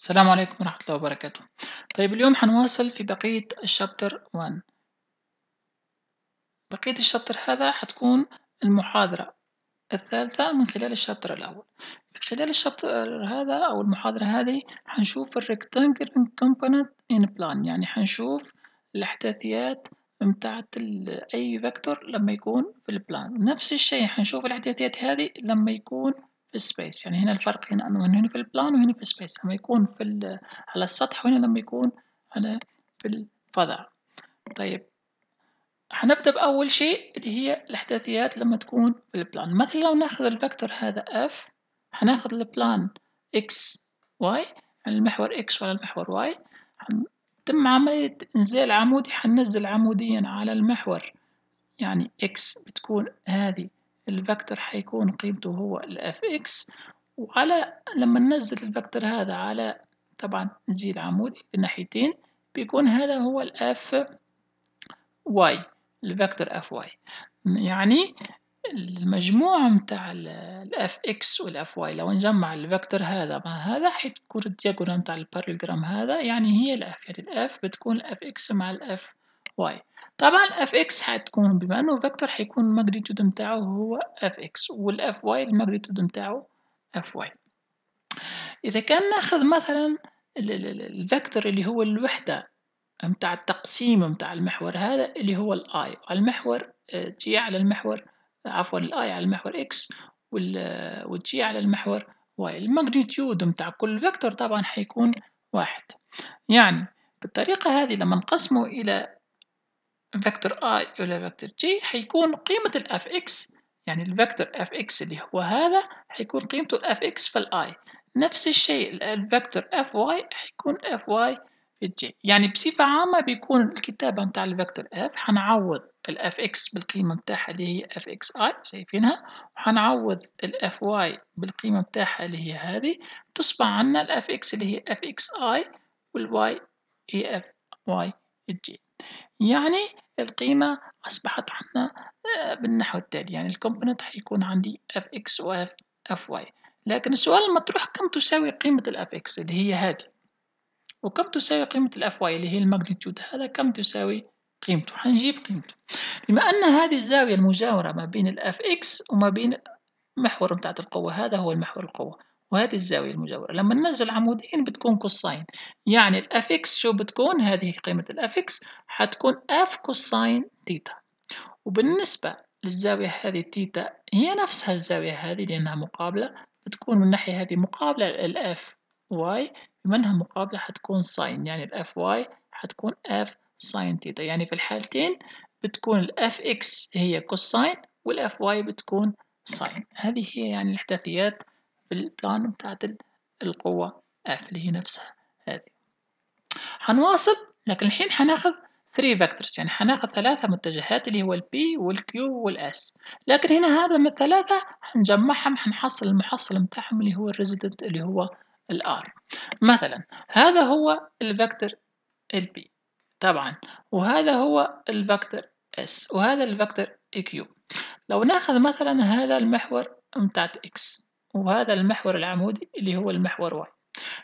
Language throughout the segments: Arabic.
السلام عليكم ورحمة الله وبركاته طيب اليوم حنواصل في بقية الشابتر 1 بقية الشابتر هذا حتكون المحاضرة الثالثة من خلال الشابتر الأول خلال الشابتر هذا أو المحاضرة هذه حنشوف الريكتانجل كومبوننت إن بلان يعني حنشوف الأحداثيات بتاعت أي فيكتور لما يكون في البلان نفس الشيء حنشوف الأحداثيات هذه لما يكون في السبيس يعني هنا الفرق هنا أنه هنا في البلان وهنا في السبيس لما يكون في على السطح وهنا لما يكون على في الفضاء طيب هنبدأ بأول شيء اللي هي الأحداثيات لما تكون في البلان مثلا لو ناخذ الفكتور هذا اف هناخذ البلان اكس واي المحور اكس ولا المحور واي تم عملية إنزال عمودي حننزل عموديا على المحور يعني X بتكون هذه الفكتور حيكون قيمته هو الاف اكس وعلى لما ننزل الفكتور هذا على طبعا نزيل عمود في الناحيتين بيكون هذا هو الاف واي الفكتور اف واي يعني المجموعة متاع الاف اكس والاف واي لو نجمع الفكتور هذا مع هذا حتكون الدياجونال متاع البارلجرام هذا يعني هي f يعني الاف بتكون الاف اكس مع الاف واي طبعا اف اكس هتكون بما انه فيكتور هيكون الماجنيتيود بتاعه هو اف اكس والاف واي الماجنيتيود بتاعه اف واي اذا كان ناخذ مثلا الفيكتور اللي هو الوحده متاع التقسيم متاع المحور هذا اللي هو الاي على المحور جي آه، على المحور عفوا الاي على المحور اكس والجي آه، على المحور واي الماجنيتيود متاع كل فيكتور طبعا حيكون واحد يعني بالطريقة هذه لما نقسمه إلى فيكتور i إلى فيكتور جي حيكون قيمة الاف اكس يعني الفيكتور اكس اللي هو هذا حيكون قيمته الاف اكس في الاي i نفس الشيء الفيكتور واي حيكون اف واي في الجي يعني بصفة عامة بيكون الكتابة متاع الفيكتور اف حنعوض الاف اكس بالقيمة متاعها اللي هي اف اكس اي شايفينها وحنعوض الاف واي بالقيمة متاعها اللي هي هذه تصبح عنا الاف اكس اللي هي اف اكس fxi والy واي في الجي يعني القيمة أصبحت عندنا آه، بالنحو التالي يعني الكومبوننت حيكون عندي اف اكس و اف واي لكن السؤال المطروح كم تساوي قيمة الاف اكس اللي هي هذه وكم تساوي قيمة الاف واي اللي هي الماجنتيود هذا كم تساوي قيمته حنجيب قيمته بما أن هذه الزاوية المجاورة ما بين الاف اكس وما بين محور متاعة القوة هذا هو المحور القوة وهذه الزاوية المجاورة لما ننزل عمودين بتكون كوساين يعني الافكس شو بتكون هذه قيمة الافكس حتكون اف كوساين تيتا وبالنسبة للزاوية هذه تيتا هي نفسها الزاوية هذه لأنها مقابلة بتكون من الناحية هذه مقابلة الاف واي منها مقابلة حتكون ساين يعني الأف واي حتكون أف ساين تيتا يعني في الحالتين بتكون الأف إكس هي كوساين والأف واي بتكون ساين هذه هي يعني الإحداثيات في البلان بتاعت القوة F آه، اللي هي نفسها هذه هنواصل لكن الحين حناخذ 3 vectors يعني حناخذ ثلاثة متجهات اللي هو البي P والاس Q S لكن هنا هذا من الثلاثة هنجمعهم هنحصل المحصل بتاعهم اللي هو الريزلتنت اللي هو الار R مثلا هذا هو الفاكتور البي P طبعا وهذا هو الفاكتور S وهذا الفاكتور كيو e لو ناخذ مثلا هذا المحور بتاعت X وهذا المحور العمودي اللي هو المحور واي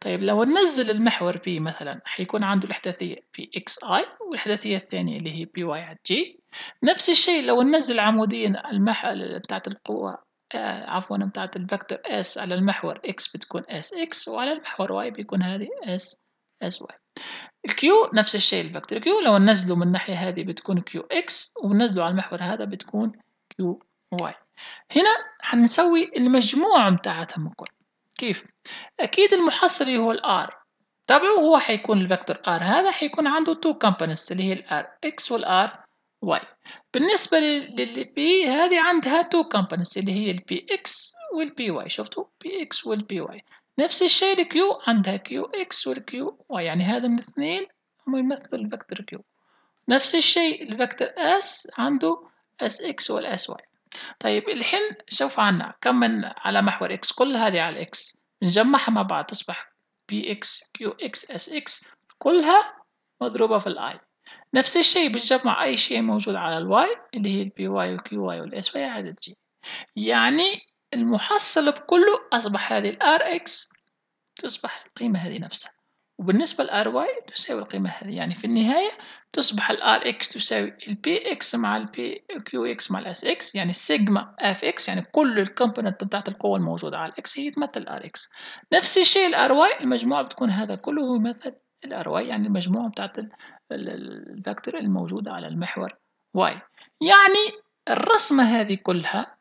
طيب لو ننزل المحور بي مثلا حيكون عنده الإحداثية بي إكس آي والإحداثية الثانية اللي هي بي واي على جي نفس الشيء لو ننزل عموديا المحل بتاعت القوة آه عفوا بتاعت الفكتور اس على المحور اكس بتكون اس اكس وعلى المحور واي بيكون هذه اس اس واي الكيو نفس الشيء الفكتور كيو لو ننزله من الناحية هذه بتكون كيو اكس وننزله على المحور هذا بتكون كيو واي هنا حنسوي المجموع متاع الكل كيف اكيد المحصري هو الار تابعوا هو حيكون الفيكتور ار هذا حيكون عنده تو كومبوننتس اللي هي الار اكس والار واي بالنسبه للبي هذه عندها تو كومبوننتس اللي هي البي اكس والبي واي شفتوا بي اكس والبي واي نفس الشيء الكيو عندها كيو اكس والكيو واي يعني هذا من اثنين هم يمثلوا الفيكتور كيو نفس الشيء الفيكتور اس عنده اس اكس والاس واي طيب الحين شوف عنا كم من على محور إكس كل هذه على إكس نجمعها مع بعض تصبح بي إكس sx إكس إس إكس كلها مضروبة في الآي نفس الشيء بنجمع أي شيء موجود على الواي اللي هي البي واي والكيو واي والإس واي على الجي يعني المحصل بكله أصبح هذه الآر إكس تصبح القيمة هذه نفسها وبالنسبة ل ry تساوي القيمة هذه يعني في النهاية تصبح ال rx تساوي ال px مع ال qx مع ال sx يعني السيجما fx يعني كل الكومبوننت بتاعت القوة الموجودة على ال x هي تمثل ال rx نفس الشيء ال ry المجموعة بتكون هذا كله هو يمثل ال ry يعني المجموعة بتاعت الفاكتور الموجودة على المحور y يعني الرسمة هذه كلها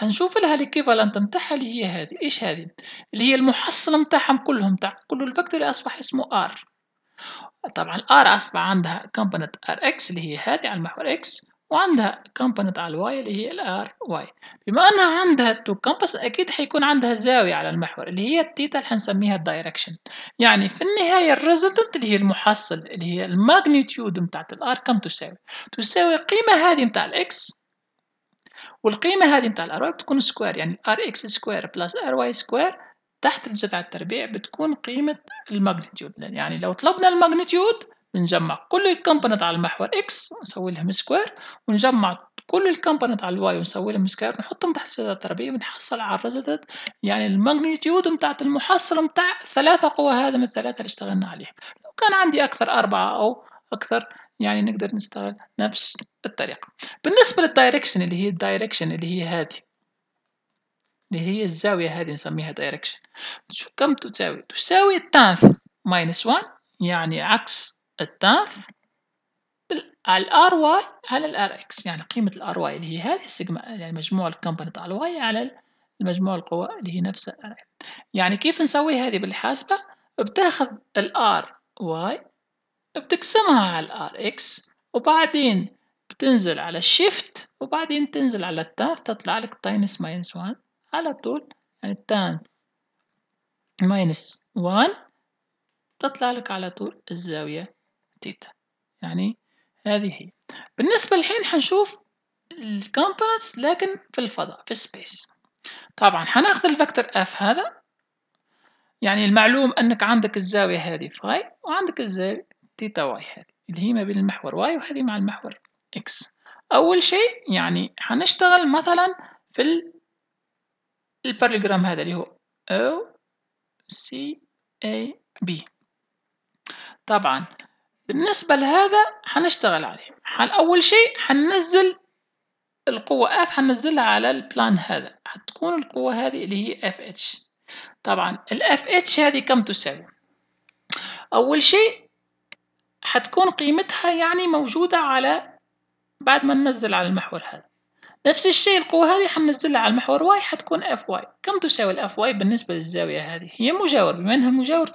هنشوف لها ليكيفالنت نتاعها اللي هي هذه ايش هذه اللي هي المحصله نتاعهم كلهم تاع كل الفاكتور اصبح اسمه ار طبعا ار اصبح عندها كومبوننت ار اكس اللي هي هذه على المحور اكس وعندها كومبوننت على الواي اللي هي الار واي بما انها عندها تو كومبس اكيد حيكون عندها زاويه على المحور اللي هي التيتا اللي حنسميها الدايركشن يعني في النهايه الريزلتنت اللي هي المحصل اللي هي الماجنيتيود نتاعت الار كم تساوي تساوي قيمه هذه نتاع الاكس والقيمه هذه نتاع واي بتكون سكوير يعني ار اكس سكوير بلس ار واي سكوير تحت الجذع التربيع بتكون قيمه الماجنتيود يعني لو طلبنا الماجنتيود بنجمع كل الكومبوننت على المحور اكس ونسوي لهم سكوير ونجمع كل الكومبوننت على الواي ونسوي لهم سكوير ونحطهم تحت الجذع التربيع بنحصل على الريزلت يعني الماجنتيود نتاع المحصل متاع ثلاثة قوى هذا من الثلاثة اللي اشتغلنا عليهم لو كان عندي أكثر أربعة أو أكثر يعني نقدر نستغل نفس الطريقة بالنسبة للدايركشن اللي هي الدايركشن اللي هي هذه اللي هي الزاوية هذه نسميها دايركشن شو كم تساوي تساوي التانث ماينس 1 يعني عكس التانث على الار واي على الار اكس يعني قيمة الار واي اللي هي هذه سيجما يعني مجموع الكومبوننت على الواي على المجموع القوى اللي هي نفسها الار يعني كيف نسوي هذه بالحاسبة بتاخذ الار واي بتقسمها على الار Rx وبعدين بتنزل على الشيفت وبعدين تنزل على التان تطلع لك تاينس ماينس 1 على طول يعني التان ماينس 1 تطلع لك على طول الزاوية تيتا يعني هذه هي بالنسبة الحين حنشوف الكومبوننتس لكن في الفضاء في السبيس طبعا حناخذ الفكتور اف هذا يعني المعلوم انك عندك الزاوية هذه فاي وعندك الزاوية تيتا واي هذه اللي هي ما بين المحور واي وهذه مع المحور اكس اول شيء يعني حنشتغل مثلا في البارلوجرام هذا اللي هو او سي اي بي طبعا بالنسبة لهذا حنشتغل عليه أول شيء حننزل القوة F هننزلها على البلان هذا هتكون القوة هذه اللي هي FH طبعا ال FH هذه كم تساوي أول شيء حتكون قيمتها يعني موجودة على بعد ما ننزل على المحور هذا نفس الشيء القوة هذه حننزلها على المحور واي حتكون اف واي كم تساوي الاف واي بالنسبة للزاوية هذه هي مجاور بما انها مجاور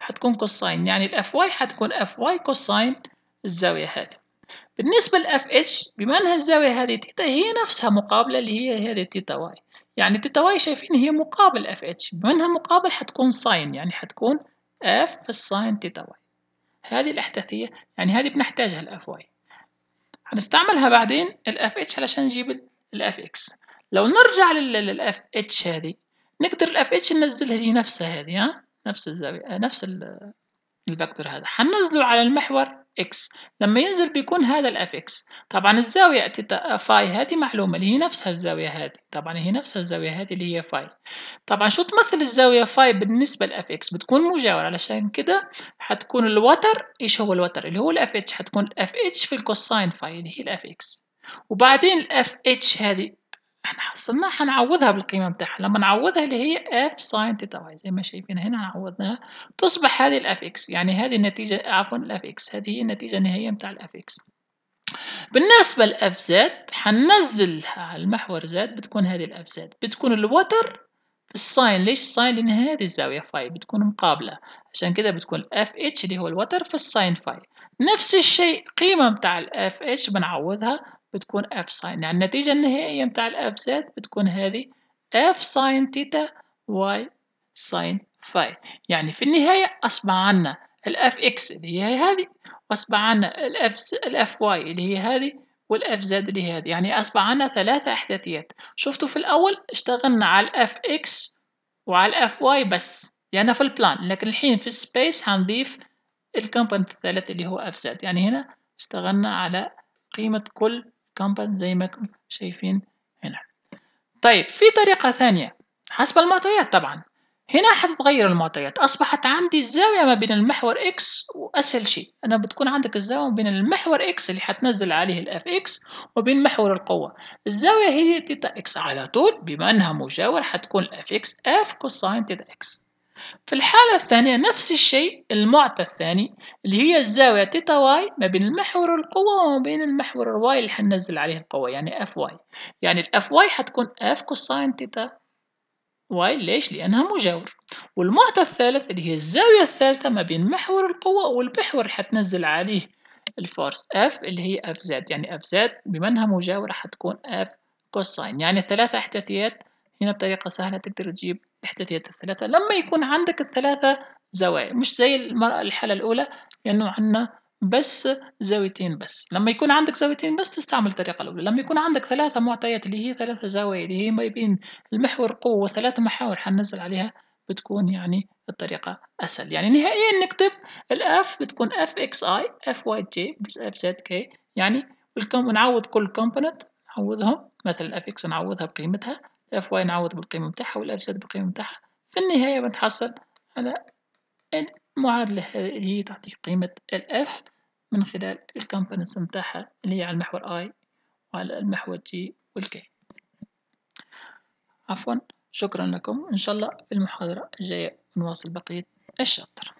حتكون كوساين يعني الاف واي حتكون اف واي كوساين الزاوية هذه بالنسبة للاف اتش بما انها الزاوية هذه تيتا هي نفسها مقابلة اللي هي هذه تيتا واي يعني تيتا واي شايفين هي مقابل اف اتش بما انها مقابل حتكون ساين يعني حتكون اف في الساين تيتا واي هذه الأحداثية يعني هذه بنحتاجها الاف fy هنستعملها بعدين الاف fh علشان نجيب الاف fx لو نرجع للاف fh هذه نقدر الاف fh ننزلها هي نفسها هذه ها نفس الزاوية نفس الفيكتور هذا هننزله على المحور اكس لما ينزل بيكون هذا الاف اكس طبعا الزاوية فاي هذه معلومة اللي هي نفسها الزاوية هذه طبعا هي نفسها الزاوية هذه اللي هي فاي طبعا شو تمثل الزاوية فاي بالنسبة للاف اكس بتكون مجاورة علشان كده حتكون الوتر ايش هو الوتر اللي هو الاف اتش حتكون الاف اتش في الكوساين فاي اللي هي الاف اكس وبعدين الاف اتش هذه احنا حصلناها حنعوضها بالقيمة بتاعها لما نعوضها اللي هي اف ساين theta واي زي ما شايفين هنا عوضناها تصبح هذه الاف اكس يعني هذه النتيجة عفوا الاف اكس هذه هي النتيجة النهائية بتاع الاف اكس بالنسبة لاف زد حننزلها على المحور زد بتكون هذه الاف زد بتكون الوتر الساين ليش الساين لان هذه الزاويه فاي بتكون مقابله عشان كده بتكون اف اتش اللي هو الوتر في الساين فاي نفس الشيء قيمه بتاع الاف اتش بنعوضها بتكون اف ساين يعني النتيجة النهائية متاع الاف زد بتكون هذه اف ساين تيتا واي ساين فاي يعني في النهاية أصبح عنا الاف اكس اللي هي هذه وأصبح عنا الاف الاف واي اللي هي هذه والاف زد اللي هي هذه يعني أصبح عنا ثلاثة أحداثيات شفتوا في الأول اشتغلنا على الاف اكس وعلى الاف واي بس لأن يعني في البلان لكن الحين في السبيس هنضيف الكومبوننت الثالث اللي هو اف زد يعني هنا اشتغلنا على قيمة كل compound زي ما شايفين هنا طيب في طريقة ثانية حسب المعطيات طبعا هنا حتتغير المعطيات أصبحت عندي الزاوية ما بين المحور X وأسهل شيء أنا بتكون عندك الزاوية ما بين المحور X اللي حتنزل عليه الـ Fx وبين محور القوة الزاوية هي تيتا X على طول بما أنها مجاور حتكون Fx F كوساين تيتا X في الحالة الثانية نفس الشيء المعطى الثاني اللي هي الزاوية تيتا واي ما بين المحور القوة وما بين المحور الواي اللي حننزل عليه القوة يعني اف واي يعني الاف واي حتكون اف كوساين تيتا واي ليش؟ لأنها مجاور والمعطى الثالث اللي هي الزاوية الثالثة ما بين محور القوة والمحور اللي حتنزل عليه الفورس اف اللي هي اف زاد يعني اف زاد بما انها مجاورة حتكون اف كوساين يعني ثلاثة احداثيات هنا بطريقة سهلة تقدر تجيب الإحداثيات الثلاثة لما يكون عندك الثلاثة زوايا مش زي المرأة الحالة الأولى لأنه عندنا بس زاويتين بس لما يكون عندك زاويتين بس تستعمل الطريقة الأولى لما يكون عندك ثلاثة معطيات اللي هي ثلاثة زوايا اللي هي ما بين المحور قوة وثلاثة محاور حننزل عليها بتكون يعني الطريقة أسهل يعني نهائيا نكتب الأف بتكون اف اكس اي اف واي جي بس اف زد كي يعني ونعوض كل كومبوننت نعوضهم مثلا الاف اكس نعوضها بقيمتها اف واي نعوض بالقيمة متاعها زد بالقيمة متاعها في النهاية بنتحصل على المعادلة اللي هي تعطيك قيمة الاف من خلال الكومبوننتس متاعها اللي هي على المحور اي وعلى المحور جي والكي عفوا شكرا لكم إن شاء الله في المحاضرة الجاية نواصل بقية الشطر